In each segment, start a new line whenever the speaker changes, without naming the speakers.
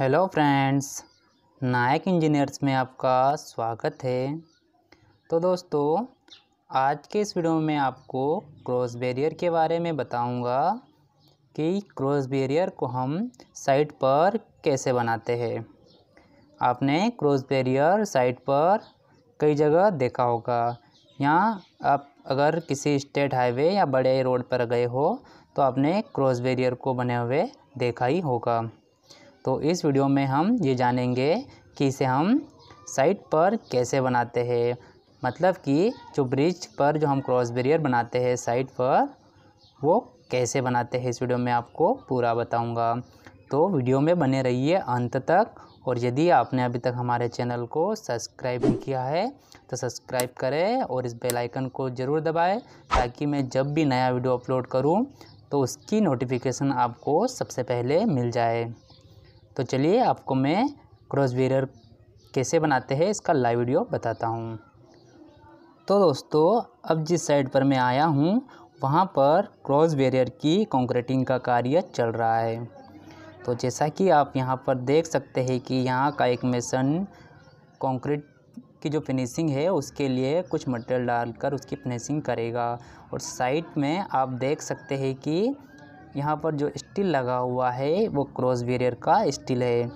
hello friends नायक engineers में आपका स्वागत है तो दोस्तों आज के इस वीडियो में आपको क्रॉस बैरियर के बारे में बताऊंगा कि क्रॉस बैरियर को हम साइट पर कैसे बनाते हैं आपने क्रॉस बैरियर साइट पर कई जगह देखा होगा यहाँ आप अगर किसी स्टेट हाईवे या बड़े रोड पर गए हो तो आपने क्रॉस बैरियर को बने हुए देखा ही होगा तो इस वीडियो में हम ये जानेंगे कि इसे हम साइट पर कैसे बनाते हैं मतलब कि जो ब्रिज पर जो हम क्रॉस बेरियर बनाते हैं साइट पर वो कैसे बनाते हैं इस वीडियो में आपको पूरा बताऊंगा तो वीडियो में बने रहिए अंत तक और यदि आपने अभी तक हमारे चैनल को सब्सक्राइब नहीं किया है तो सब्सक्राइब करें और इस बेल आइकन को ज़रूर दबाएं ताकि मैं जब भी नया वीडियो अपलोड करूं तो उसकी नोटिफिकेशन आपको सबसे पहले मिल जाए तो चलिए आपको मैं क्रॉस बेरर कैसे बनाते हैं इसका लाइव वीडियो बताता हूँ तो दोस्तों अब जिस साइड पर मैं आया हूँ वहाँ पर क्रॉस बेरियर की कॉन्क्रीटिंग का कार्य चल रहा है तो जैसा कि आप यहाँ पर देख सकते हैं कि यहाँ का एक मेसन कंक्रीट की जो फिनिशिंग है उसके लिए कुछ मटेरियल डालकर उसकी फिनिशिंग करेगा और साइड में आप देख सकते हैं कि यहाँ पर जो स्टील लगा हुआ है वो क्रॉस बेरियर का स्टील है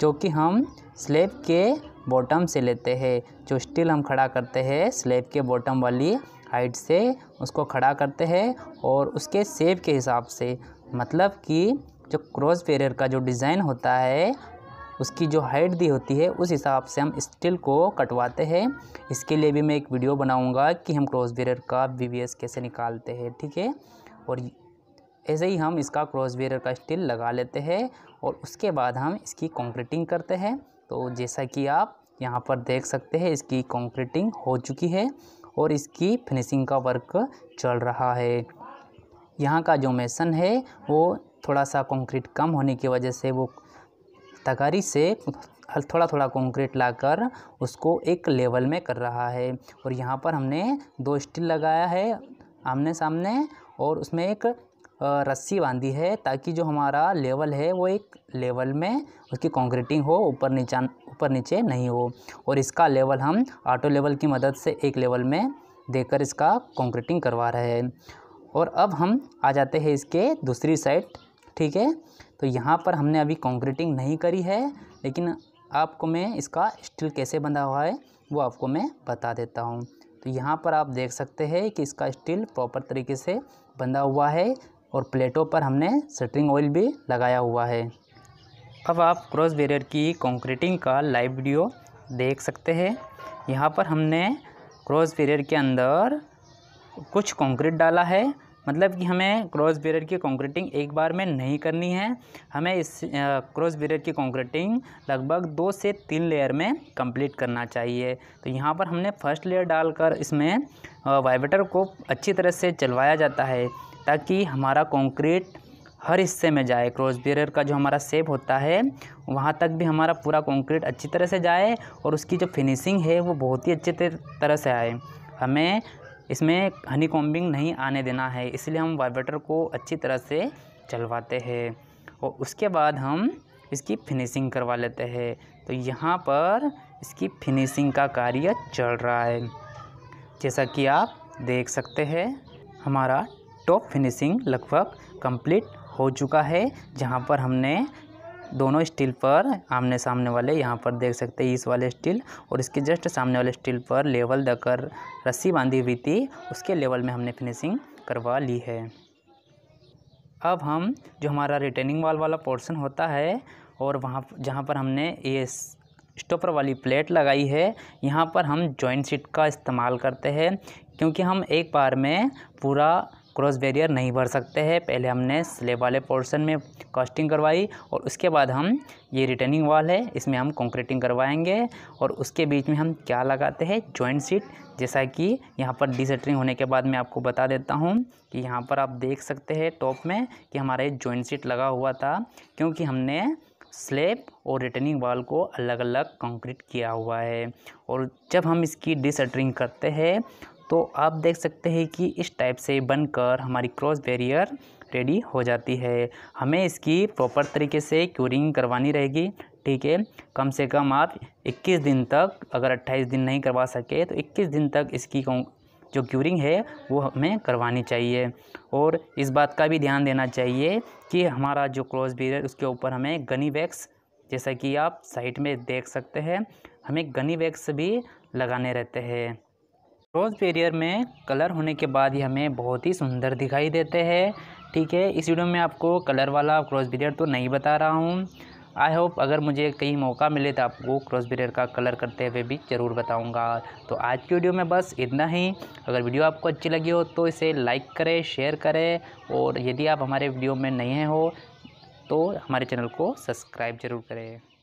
जो कि हम स्लेब के बॉटम से लेते हैं जो स्टील हम खड़ा करते हैं स्लेब के बॉटम वाली हाइट से उसको खड़ा करते हैं और उसके सेब के हिसाब से मतलब कि जो क्रॉस बेरियर का जो डिज़ाइन होता है उसकी जो हाइट दी होती है उस हिसाब से हम स्टील को कटवाते हैं इसके लिए भी मैं एक वीडियो बनाऊंगा कि हम क्रॉस बेरियर का बी कैसे निकालते हैं ठीक है और ऐसे ही हम इसका क्रॉस बेयर का स्टील लगा लेते हैं और उसके बाद हम इसकी कॉन्क्रीटिंग करते हैं तो जैसा कि आप यहाँ पर देख सकते हैं इसकी कॉन्क्रीटिंग हो चुकी है और इसकी फिनिशिंग का वर्क चल रहा है यहाँ का जो मेसन है वो थोड़ा सा कंक्रीट कम होने की वजह से वो तगारी से थोड़ा थोड़ा कंक्रीट लाकर उसको एक लेवल में कर रहा है और यहाँ पर हमने दो स्टील लगाया है आमने सामने और उसमें एक रस्सी बांधी है ताकि जो हमारा लेवल है वो एक लेवल में उसकी कॉन्क्रीटिंग हो ऊपर नीचा ऊपर नीचे नहीं हो और इसका लेवल हम ऑटो लेवल की मदद से एक लेवल में देकर इसका कॉन्क्रीटिंग करवा रहे हैं और अब हम आ जाते हैं इसके दूसरी साइड ठीक है तो यहाँ पर हमने अभी कॉन्क्रीटिंग नहीं करी है लेकिन आपको मैं इसका स्टील कैसे बंधा हुआ है वो आपको मैं बता देता हूँ तो यहाँ पर आप देख सकते हैं कि इसका स्टील प्रॉपर तरीके से बंधा हुआ है और प्लेटों पर हमने सेटरिंग ऑयल भी लगाया हुआ है अब आप क्रॉस बेरियर की कंक्रीटिंग का लाइव वीडियो देख सकते हैं यहाँ पर हमने क्रॉस बेरियर के अंदर कुछ कंक्रीट डाला है मतलब कि हमें क्रॉस बेरियर की कंक्रीटिंग एक बार में नहीं करनी है हमें इस क्रॉस बेरियर की कंक्रीटिंग लगभग दो से तीन लेयर में कंप्लीट करना चाहिए तो यहाँ पर हमने फर्स्ट लेयर डालकर इसमें वाइब्रेटर को अच्छी तरह से चलवाया जाता है ताकि हमारा कंक्रीट हर हिस्से में जाए क्रॉस बेरर का जो हमारा सेप होता है वहाँ तक भी हमारा पूरा कंक्रीट अच्छी तरह से जाए और उसकी जो फिनिशिंग है वो बहुत ही अच्छे तरह से आए हमें इसमें हनी कॉम्बिंग नहीं आने देना है इसलिए हम वाइब्रेटर को अच्छी तरह से चलवाते हैं और उसके बाद हम इसकी फिनिशिंग करवा लेते हैं तो यहाँ पर इसकी फिनिशिंग का कार्य चल रहा है जैसा कि आप देख सकते हैं हमारा टॉप फिनिशिंग लगभग कंप्लीट हो चुका है जहाँ पर हमने दोनों स्टील पर आमने सामने वाले यहाँ पर देख सकते हैं इस वाले स्टील और इसके जस्ट सामने वाले स्टील पर लेवल दकर रस्सी बांधी हुई थी उसके लेवल में हमने फिनिशिंग करवा ली है अब हम जो हमारा रिटेनिंग वाल वाला पोर्शन होता है और वहाँ जहाँ पर हमने ये स्टोपर वाली प्लेट लगाई है यहाँ पर हम जॉइंट सीट का इस्तेमाल करते हैं क्योंकि हम एक बार में पूरा क्रॉस बैरियर नहीं भर सकते हैं पहले हमने स्लेब वाले पोर्शन में कास्टिंग करवाई और उसके बाद हम ये रिटर्निंग वॉल है इसमें हम कंक्रीटिंग करवाएंगे और उसके बीच में हम क्या लगाते हैं जॉइंट सीट जैसा कि यहाँ पर डिसटरिंग होने के बाद मैं आपको बता देता हूँ कि यहाँ पर आप देख सकते हैं टॉप में कि हमारा ये जॉइंट सीट लगा हुआ था क्योंकि हमने स्लेब और रिटर्निंग वाल को अलग अलग कंक्रीट किया हुआ है और जब हम इसकी डिसटरिंग करते हैं तो आप देख सकते हैं कि इस टाइप से बनकर हमारी क्रॉस बैरियर रेडी हो जाती है हमें इसकी प्रॉपर तरीके से क्यूरिंग करवानी रहेगी ठीक है कम से कम आप 21 दिन तक अगर 28 दिन नहीं करवा सके तो 21 दिन तक इसकी जो क्यूरिंग है वो हमें करवानी चाहिए और इस बात का भी ध्यान देना चाहिए कि हमारा जो क्रॉस बीरियर उसके ऊपर हमें गनी वैक्स जैसा कि आप साइट में देख सकते हैं हमें गनी वैक्स भी लगाने रहते हैं क्रॉस बेरियर में कलर होने के बाद ही हमें बहुत ही सुंदर दिखाई देते हैं ठीक है इस वीडियो में आपको कलर वाला क्रॉस बेरियर तो नहीं बता रहा हूँ आई होप अगर मुझे कहीं मौका मिले तो आपको क्रॉस बेरियर का कलर करते हुए भी ज़रूर बताऊँगा तो आज की वीडियो में बस इतना ही अगर वीडियो आपको अच्छी लगी हो तो इसे लाइक करें शेयर करें और यदि आप हमारे वीडियो में नए हो तो हमारे चैनल को सब्सक्राइब ज़रूर करें